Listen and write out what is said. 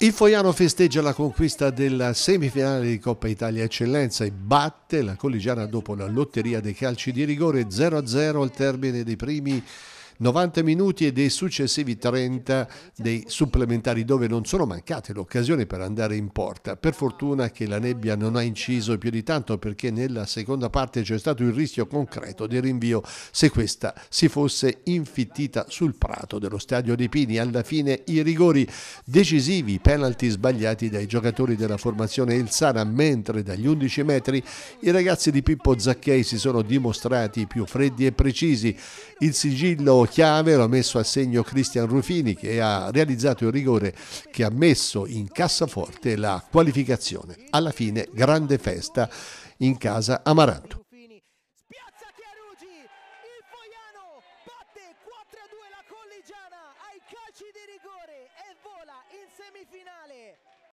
Il Foiano festeggia la conquista della semifinale di Coppa Italia Eccellenza e batte la collegiana dopo la lotteria dei calci di rigore 0-0 al termine dei primi 90 minuti e dei successivi 30 dei supplementari dove non sono mancate le occasioni per andare in porta. Per fortuna che la nebbia non ha inciso più di tanto perché nella seconda parte c'è stato il rischio concreto di rinvio se questa si fosse infittita sul prato dello stadio dei Pini. Alla fine i rigori decisivi, i penalti sbagliati dai giocatori della formazione El mentre dagli 11 metri i ragazzi di Pippo Zacchei si sono dimostrati più freddi e precisi. Il sigillo chiave, lo ha messo a segno Cristian Rufini che ha realizzato il rigore che ha messo in cassaforte la qualificazione. Alla fine grande festa in casa Amaranto.